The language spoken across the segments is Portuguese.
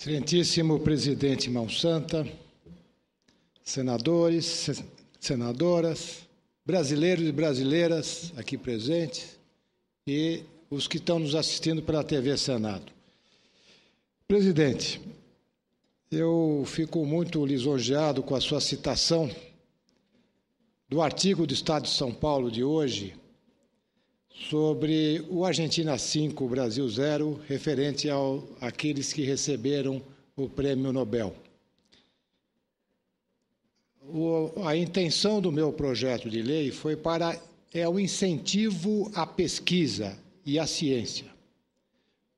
Excelentíssimo presidente Mão Santa, senadores, senadoras, brasileiros e brasileiras aqui presentes e os que estão nos assistindo pela TV Senado. Presidente, eu fico muito lisonjeado com a sua citação do artigo do Estado de São Paulo de hoje, sobre o Argentina 5, Brasil 0, referente ao aqueles que receberam o prêmio Nobel. O, a intenção do meu projeto de lei foi para é o incentivo à pesquisa e à ciência.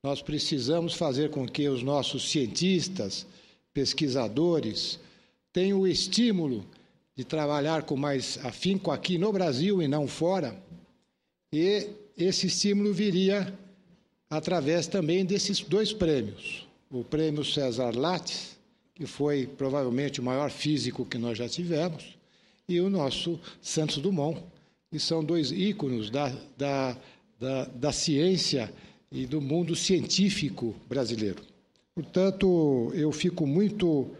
Nós precisamos fazer com que os nossos cientistas, pesquisadores, tenham o estímulo de trabalhar com mais afinco aqui no Brasil e não fora e esse estímulo viria através também desses dois prêmios. O prêmio César Lattes, que foi provavelmente o maior físico que nós já tivemos, e o nosso Santos Dumont, que são dois ícones da, da, da, da ciência e do mundo científico brasileiro. Portanto, eu fico muito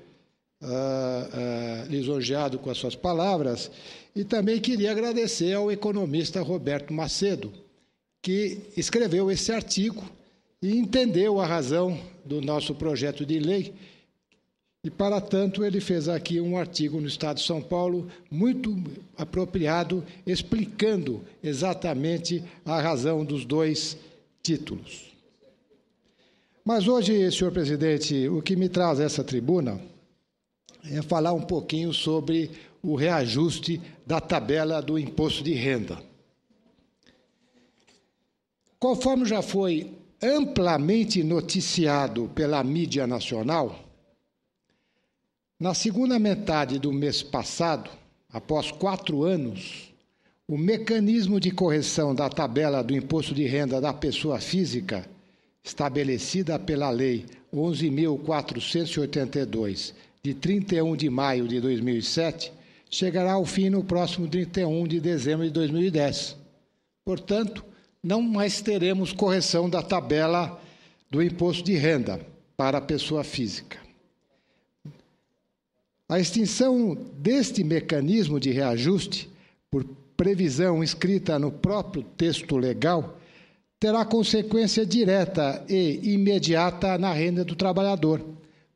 uh, lisonjeado com as suas palavras. E também queria agradecer ao economista Roberto Macedo, que escreveu esse artigo e entendeu a razão do nosso projeto de lei. E, para tanto, ele fez aqui um artigo no Estado de São Paulo muito apropriado, explicando exatamente a razão dos dois títulos. Mas hoje, senhor presidente, o que me traz essa tribuna é falar um pouquinho sobre o reajuste da tabela do imposto de renda. Conforme já foi amplamente noticiado pela mídia nacional, na segunda metade do mês passado, após quatro anos, o mecanismo de correção da tabela do imposto de renda da pessoa física, estabelecida pela Lei 11.482 de 31 de maio de 2007 chegará ao fim no próximo 31 de dezembro de 2010. Portanto, não mais teremos correção da tabela do imposto de renda para a pessoa física. A extinção deste mecanismo de reajuste, por previsão escrita no próprio texto legal, terá consequência direta e imediata na renda do trabalhador,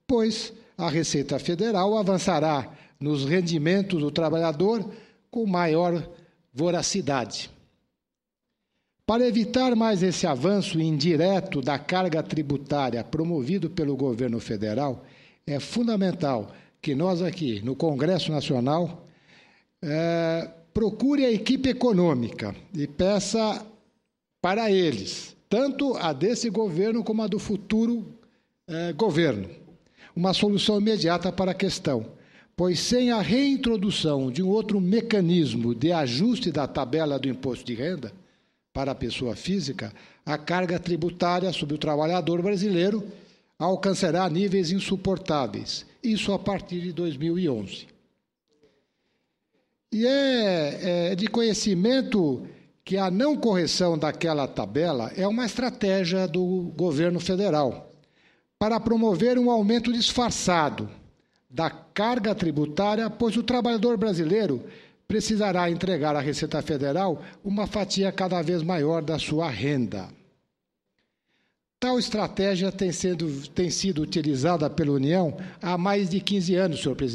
pois a Receita Federal avançará nos rendimentos do trabalhador com maior voracidade. Para evitar mais esse avanço indireto da carga tributária promovido pelo governo federal, é fundamental que nós aqui no Congresso Nacional eh, procure a equipe econômica e peça para eles, tanto a desse governo como a do futuro eh, governo uma solução imediata para a questão, pois sem a reintrodução de um outro mecanismo de ajuste da tabela do imposto de renda para a pessoa física, a carga tributária sobre o trabalhador brasileiro alcançará níveis insuportáveis, isso a partir de 2011. E é, é, de conhecimento que a não correção daquela tabela é uma estratégia do governo federal, para promover um aumento disfarçado da carga tributária, pois o trabalhador brasileiro precisará entregar à Receita Federal uma fatia cada vez maior da sua renda. Tal estratégia tem, sendo, tem sido utilizada pela União há mais de 15 anos, senhor presidente.